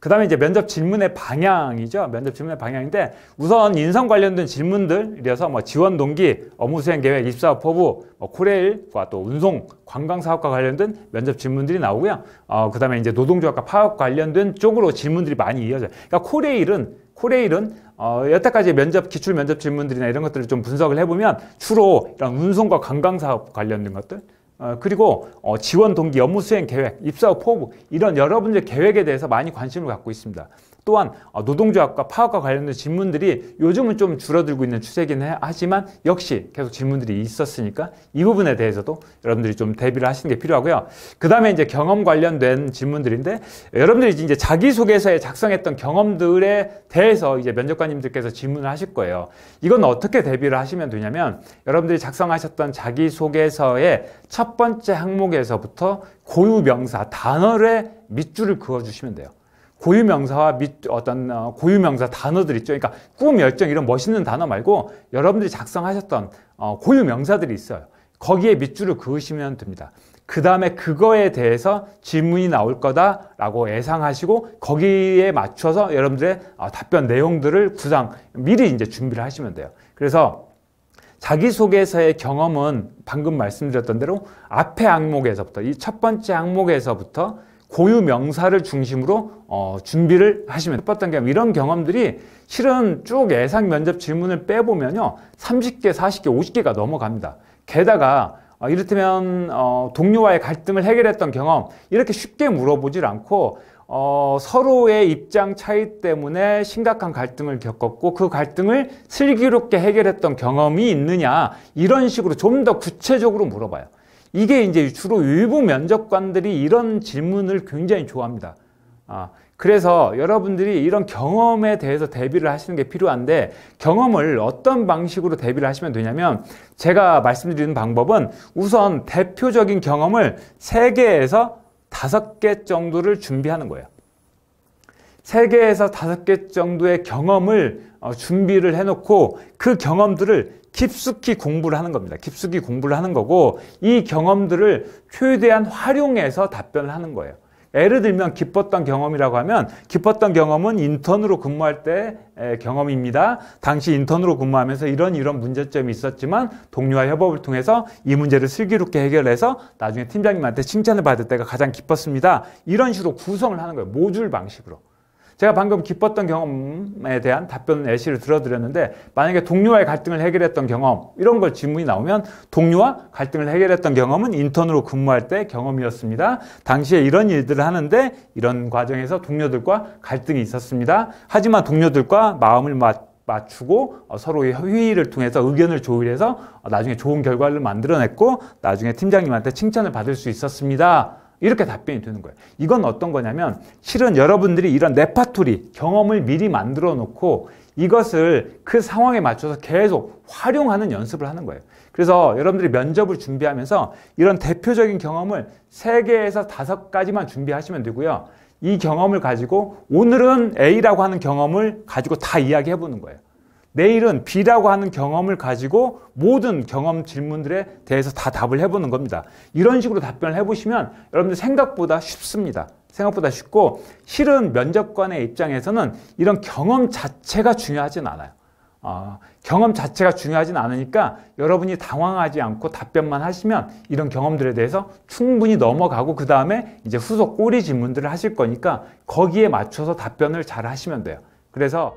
그다음에 이제 면접 질문의 방향이죠. 면접 질문의 방향인데 우선 인성 관련된 질문들이라서 뭐 지원 동기, 업무 수행 계획, 입사 포부, 뭐 코레일과 또 운송, 관광 사업과 관련된 면접 질문들이 나오고요. 어, 그다음에 이제 노동조합과 파업 관련된 쪽으로 질문들이 많이 이어져요. 그러니까 코레일은 코레일은 어, 여태까지 면접 기출 면접 질문들이나 이런 것들을 좀 분석을 해보면 주로 이런 운송과 관광 사업 관련된 것들 어, 그리고 어, 지원 동기, 업무 수행 계획, 입사 후 포부 이런 여러 분의 계획에 대해서 많이 관심을 갖고 있습니다. 또한 어, 노동조합과 파업과 관련된 질문들이 요즘은 좀 줄어들고 있는 추세긴 해 하지만 역시 계속 질문들이 있었으니까 이 부분에 대해서도 여러분들이 좀 대비를 하시는 게 필요하고요. 그 다음에 이제 경험 관련된 질문들인데 여러분들이 이제 자기소개서에 작성했던 경험들에 대해서 이제 면접관님들께서 질문을 하실 거예요. 이건 어떻게 대비를 하시면 되냐면 여러분들이 작성하셨던 자기소개서의 첫 번째 항목에서부터 고유명사 단어의 밑줄을 그어주시면 돼요. 고유 명사와 밑 어떤 어, 고유 명사 단어들 있죠. 그러니까 꿈, 열정 이런 멋있는 단어 말고 여러분들이 작성하셨던 어, 고유 명사들이 있어요. 거기에 밑줄을 그으시면 됩니다. 그 다음에 그거에 대해서 질문이 나올 거다라고 예상하시고 거기에 맞춰서 여러분들의 어, 답변 내용들을 구상 미리 이제 준비를 하시면 돼요. 그래서 자기소개서의 경험은 방금 말씀드렸던 대로 앞에 항목에서부터 이 첫 번째 항목에서부터 고유 명사를 중심으로 어, 준비를 하시면 해봤던 게 이런 경험들이 실은 쭉 예상 면접 질문을 빼보면요. 30개, 40개, 50개가 넘어갑니다. 게다가 어, 이를테면 어, 동료와의 갈등을 해결했던 경험 이렇게 쉽게 물어보질 않고 어, 서로의 입장 차이 때문에 심각한 갈등을 겪었고 그 갈등을 슬기롭게 해결했던 경험이 있느냐 이런 식으로 좀 더 구체적으로 물어봐요. 이게 이제 주로 일부 면접관들이 이런 질문을 굉장히 좋아합니다. 아, 그래서 여러분들이 이런 경험에 대해서 대비를 하시는 게 필요한데 경험을 어떤 방식으로 대비를 하시면 되냐면 제가 말씀드리는 방법은 우선 대표적인 경험을 3개에서5개 정도를 준비하는 거예요. 세개에서 다섯 개 정도의 경험을 어, 준비를 해놓고 그 경험들을 깊숙이 공부를 하는 겁니다. 깊숙이 공부를 하는 거고 이 경험들을 최대한 활용해서 답변을 하는 거예요. 예를 들면 기뻤던 경험이라고 하면 기뻤던 경험은 인턴으로 근무할 때 경험입니다. 당시 인턴으로 근무하면서 이런 이런 문제점이 있었지만 동료와 협업을 통해서 이 문제를 슬기롭게 해결해서 나중에 팀장님한테 칭찬을 받을 때가 가장 기뻤습니다. 이런 식으로 구성을 하는 거예요. 모듈 방식으로. 제가 방금 기뻤던 경험에 대한 답변 을 예시를 들어드렸는데 만약에 동료와의 갈등을 해결했던 경험 이런 걸 질문이 나오면 동료와 갈등을 해결했던 경험은 인턴으로 근무할 때 경험이었습니다. 당시에 이런 일들을 하는데 이런 과정에서 동료들과 갈등이 있었습니다. 하지만 동료들과 마음을 맞 맞추고 어, 서로의 회의를 통해서 의견을 조율해서 어, 나중에 좋은 결과를 만들어냈고 나중에 팀장님한테 칭찬을 받을 수 있었습니다. 이렇게 답변이 되는 거예요. 이건 어떤 거냐면 실은 여러분들이 이런 레파토리 경험을 미리 만들어 놓고 이것을 그 상황에 맞춰서 계속 활용하는 연습을 하는 거예요. 그래서 여러분들이 면접을 준비하면서 이런 대표적인 경험을 세개에서 다섯 가지만 준비하시면 되고요. 이 경험을 가지고 오늘은 A라고 하는 경험을 가지고 다 이야기해 보는 거예요. 내일은 B라고 하는 경험을 가지고 모든 경험 질문들에 대해서 다 답을 해보는 겁니다. 이런 식으로 답변을 해보시면 여러분들 생각보다 쉽습니다. 생각보다 쉽고 실은 면접관의 입장에서는 이런 경험 자체가 중요하진 않아요. 어, 경험 자체가 중요하진 않으니까 여러분이 당황하지 않고 답변만 하시면 이런 경험들에 대해서 충분히 넘어가고 그 다음에 이제 후속 꼬리 질문들을 하실 거니까 거기에 맞춰서 답변을 잘 하시면 돼요. 그래서